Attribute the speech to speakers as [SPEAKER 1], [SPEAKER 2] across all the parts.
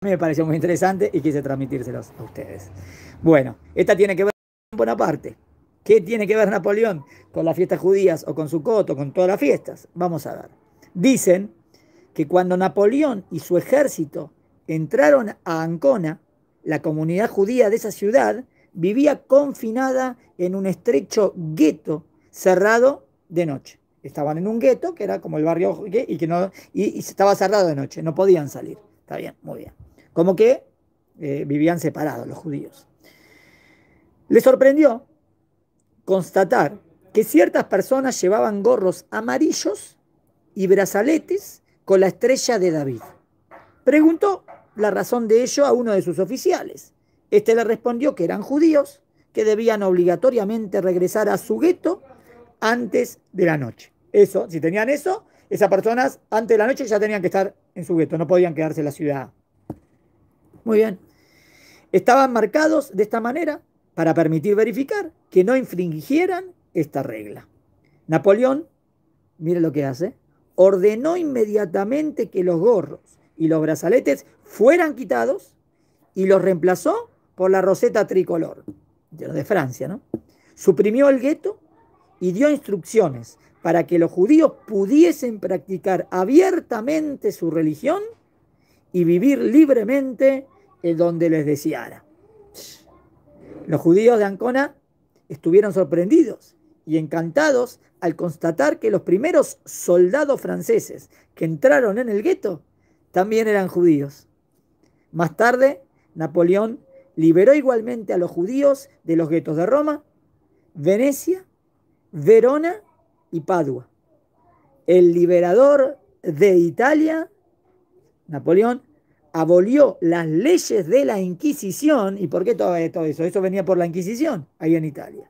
[SPEAKER 1] me pareció muy interesante y quise transmitírselos a ustedes. Bueno, esta tiene que ver con Bonaparte. ¿Qué tiene que ver Napoleón con las fiestas judías o con su coto? con todas las fiestas? Vamos a ver. Dicen que cuando Napoleón y su ejército entraron a Ancona, la comunidad judía de esa ciudad vivía confinada en un estrecho gueto cerrado de noche. Estaban en un gueto que era como el barrio y que no y, y estaba cerrado de noche, no podían salir. Está bien, muy bien. Como que eh, vivían separados los judíos. Le sorprendió constatar que ciertas personas llevaban gorros amarillos y brazaletes con la estrella de David. Preguntó la razón de ello a uno de sus oficiales. Este le respondió que eran judíos que debían obligatoriamente regresar a su gueto antes de la noche. Eso, si tenían eso, esas personas antes de la noche ya tenían que estar en su gueto, no podían quedarse en la ciudad muy bien. Estaban marcados de esta manera para permitir verificar que no infringieran esta regla. Napoleón, mire lo que hace, ordenó inmediatamente que los gorros y los brazaletes fueran quitados y los reemplazó por la roseta tricolor, de, de Francia, ¿no? Suprimió el gueto y dio instrucciones para que los judíos pudiesen practicar abiertamente su religión y vivir libremente en donde les deseara. Los judíos de Ancona estuvieron sorprendidos y encantados al constatar que los primeros soldados franceses que entraron en el gueto también eran judíos. Más tarde, Napoleón liberó igualmente a los judíos de los guetos de Roma, Venecia, Verona y Padua. El liberador de Italia Napoleón abolió las leyes de la Inquisición. ¿Y por qué todo, eso? Eso venía por la Inquisición ahí en Italia.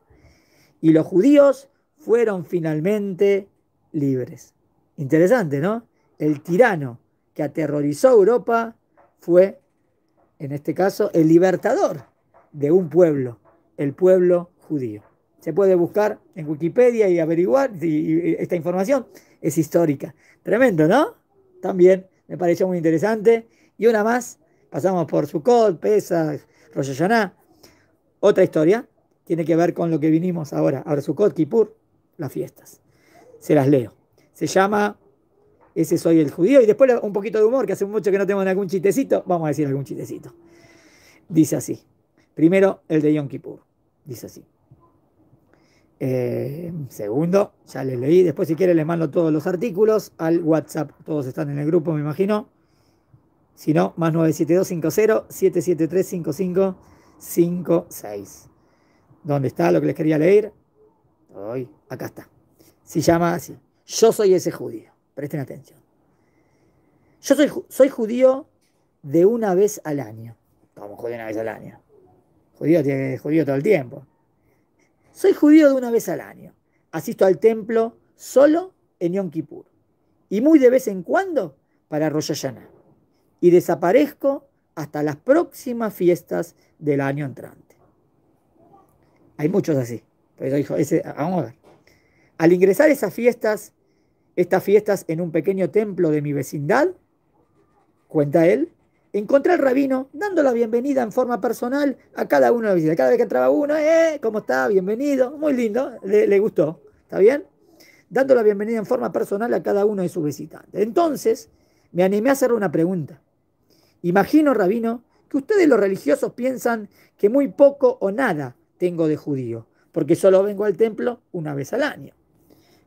[SPEAKER 1] Y los judíos fueron finalmente libres. Interesante, ¿no? El tirano que aterrorizó a Europa fue, en este caso, el libertador de un pueblo, el pueblo judío. Se puede buscar en Wikipedia y averiguar si esta información es histórica. Tremendo, ¿no? También me pareció muy interesante. Y una más, pasamos por Sukkot, Pesach, Rosh Otra historia, tiene que ver con lo que vinimos ahora, ahora Sukkot, Kippur, las fiestas. Se las leo. Se llama Ese soy el judío. Y después un poquito de humor, que hace mucho que no tengo ningún chistecito. Vamos a decir algún chistecito. Dice así. Primero, el de Yom Kippur. Dice así. Eh, segundo, ya les leí. Después, si quieren, les mando todos los artículos al WhatsApp. Todos están en el grupo, me imagino. Si no, más 972-50-773-5556. ¿Dónde está lo que les quería leer? Hoy, acá está. Se llama así. Yo soy ese judío. Presten atención. Yo soy, judío de una vez al año. Como judío una vez al año. Judío, judío todo el tiempo. Soy judío de una vez al año. Asisto al templo solo en Yom Kippur y muy de vez en cuando para Rosh Y desaparezco hasta las próximas fiestas del año entrante. Hay muchos así. Pero dijo, vamos a ver. Al ingresar esas fiestas, estas fiestas en un pequeño templo de mi vecindad, cuenta él, encontré al rabino dando la bienvenida en forma personal a cada uno de visita. Cada vez que entraba uno, eh, ¿cómo está? Bienvenido. Muy lindo, le, gustó. ¿Está bien? Dando la bienvenida en forma personal a cada uno de sus visitantes. Entonces, me animé a hacerle una pregunta. Imagino, rabino, que ustedes los religiosos piensan que muy poco o nada tengo de judío, porque solo vengo al templo una vez al año.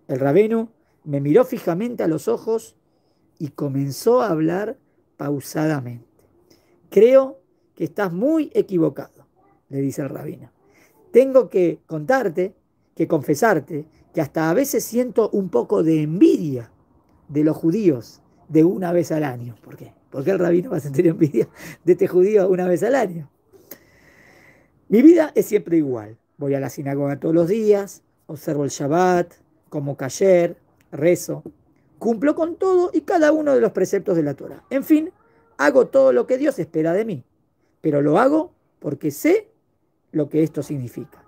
[SPEAKER 1] El rabino me miró fijamente a los ojos y comenzó a hablar pausadamente creo que estás muy equivocado, le dice el rabino. Tengo que contarte, que confesarte, que hasta a veces siento un poco de envidia de los judíos de una vez al año. ¿Por qué? ¿Por qué el rabino va a sentir envidia de este judío una vez al año. Mi vida es siempre igual. Voy a la sinagoga todos los días, observo el Shabbat, como cayer, rezo, cumplo con todo y cada uno de los preceptos de la Torah. En fin, Hago todo lo que Dios espera de mí, pero lo hago porque sé lo que esto significa.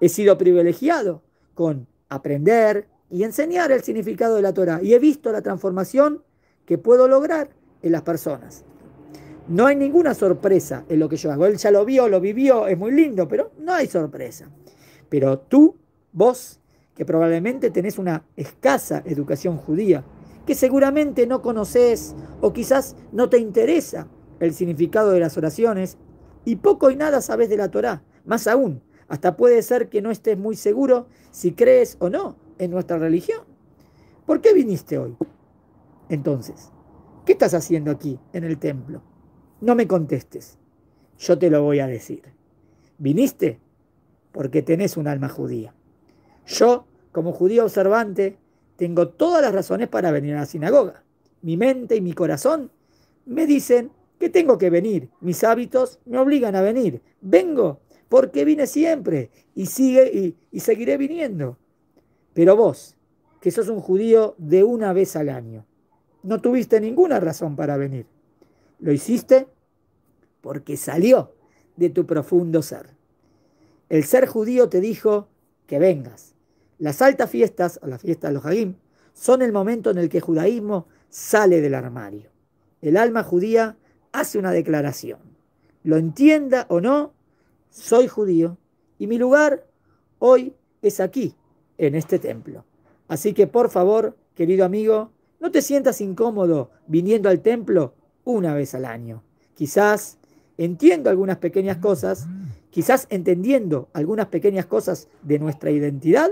[SPEAKER 1] He sido privilegiado con aprender y enseñar el significado de la Torah y he visto la transformación que puedo lograr en las personas. No hay ninguna sorpresa en lo que yo hago. Él ya lo vio, lo vivió, es muy lindo, pero no hay sorpresa. Pero tú, vos, que probablemente tenés una escasa educación judía que seguramente no conoces o quizás no te interesa el significado de las oraciones y poco y nada sabes de la Torá. Más aún, hasta puede ser que no estés muy seguro si crees o no en nuestra religión. ¿Por qué viniste hoy? Entonces, ¿qué estás haciendo aquí en el templo? No me contestes. Yo te lo voy a decir. Viniste porque tenés un alma judía. Yo, como judío observante, tengo todas las razones para venir a la sinagoga. Mi mente y mi corazón me dicen que tengo que venir. Mis hábitos me obligan a venir. Vengo porque vine siempre y, sigue, y, seguiré viniendo. Pero vos, que sos un judío de una vez al año, no tuviste ninguna razón para venir. Lo hiciste porque salió de tu profundo ser. El ser judío te dijo que vengas. Las altas fiestas, a la fiesta de los Hagim, son el momento en el que el judaísmo sale del armario. El alma judía hace una declaración. Lo entienda o no, soy judío y mi lugar hoy es aquí, en este templo. Así que por favor, querido amigo, no te sientas incómodo viniendo al templo una vez al año. Quizás entiendo algunas pequeñas cosas, quizás entendiendo algunas pequeñas cosas de nuestra identidad,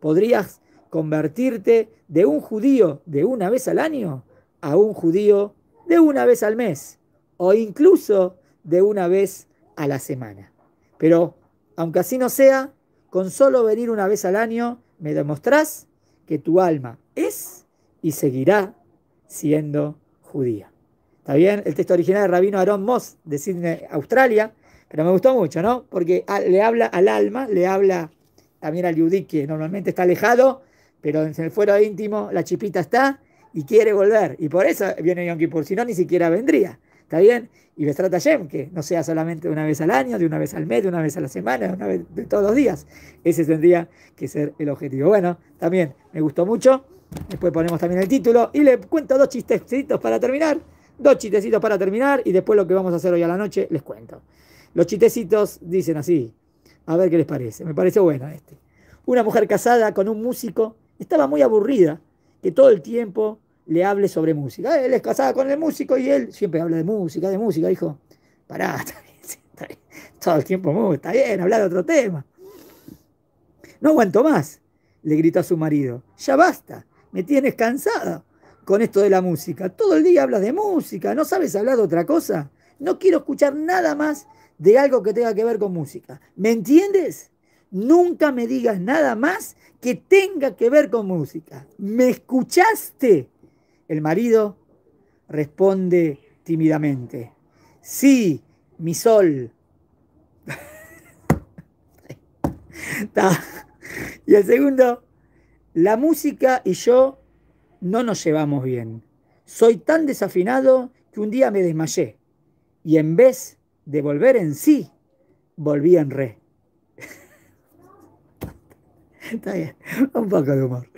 [SPEAKER 1] podrías convertirte de un judío de una vez al año a un judío de una vez al mes o incluso de una vez a la semana. Pero aunque así no sea, con solo venir una vez al año me demostrás que tu alma es y seguirá siendo judía. Está bien, el texto original de Rabino Aaron Moss de Sydney, Australia, pero me gustó mucho, ¿no? Porque ah, le habla al alma, le habla también al Yudí, que normalmente está alejado, pero en el fuero íntimo la chipita está y quiere volver. Y por eso viene Yom por si no, ni siquiera vendría. ¿Está bien? Y Vestrata Yem, que no sea solamente una vez al año, de una vez al mes, de una vez a la semana, de, una vez, de todos los días. Ese tendría que ser el objetivo. Bueno, también me gustó mucho. Después ponemos también el título. Y le cuento dos chistecitos para terminar. Dos chistecitos para terminar. Y después lo que vamos a hacer hoy a la noche les cuento. Los chistecitos dicen así. A ver qué les parece. Me parece buena. este. Una mujer casada con un músico estaba muy aburrida que todo el tiempo le hable sobre música. Él es casada con el músico y él siempre habla de música, de música. Dijo, pará, está bien, todo el tiempo está bien, hablar de otro tema. No aguanto más, le gritó a su marido. Ya basta, me tienes cansada con esto de la música. Todo el día hablas de música, ¿no sabes hablar de otra cosa? No quiero escuchar nada más de algo que tenga que ver con música. ¿Me entiendes? Nunca me digas nada más que tenga que ver con música. ¿Me escuchaste? El marido responde tímidamente. Sí, mi sol. y el segundo, la música y yo no nos llevamos bien. Soy tan desafinado que un día me desmayé y en vez de volver en sí, volví en re. Está bien, un poco de humor.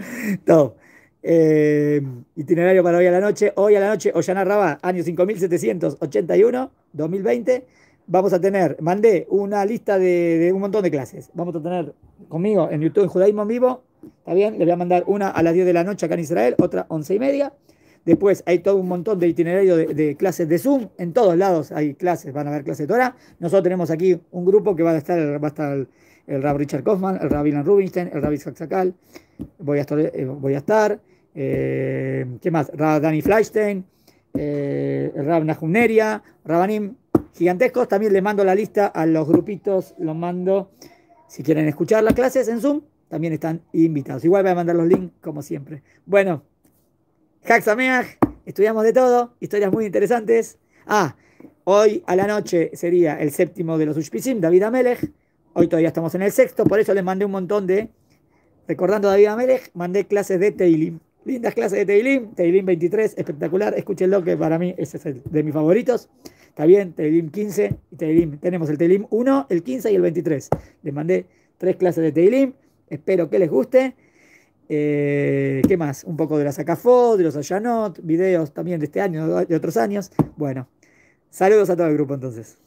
[SPEAKER 1] Todo. Eh, itinerario para hoy a la noche. Hoy a la noche, Ollana Rabá, año 5781, 2020. Vamos a tener, mandé una lista de, un montón de clases. Vamos a tener conmigo en YouTube, en Judaísmo en Vivo. Está bien, le voy a mandar una a las 10 de la noche acá en Israel, otra 11 y media. Después hay todo un montón de itinerario de, clases de Zoom. En todos lados hay clases, van a haber clases de Torah. Nosotros tenemos aquí un grupo que va a estar, va estar el, Rab Richard Kaufman, el Rab Ilan Rubinstein, el Rab Isaac Voy a estar. Eh, voy a estar eh, ¿Qué más? Rab Danny Fleischstein, eh, Rab Nahum Rabanim gigantescos. También les mando la lista a los grupitos, los mando. Si quieren escuchar las clases en Zoom, también están invitados. Igual voy a mandar los links, como siempre. Bueno. Jaxameach, estudiamos de todo, historias muy interesantes. Ah, hoy a la noche sería el séptimo de los Ushpizim, David Amelech. Hoy todavía estamos en el sexto, por eso les mandé un montón de. Recordando a David Amelech, mandé clases de Teilim. Lindas clases de Teilim, Teilim 23, espectacular. Escuchenlo, que para mí ese es el de mis favoritos. Está bien, Teilim 15 y Teilim. Tenemos el Teilim 1, el 15 y el 23. Les mandé tres clases de Teilim. Espero que les guste. Eh, ¿Qué más? Un poco de la Sacafó, de los Ayanot, videos también de este año, de otros años. Bueno, saludos a todo el grupo entonces.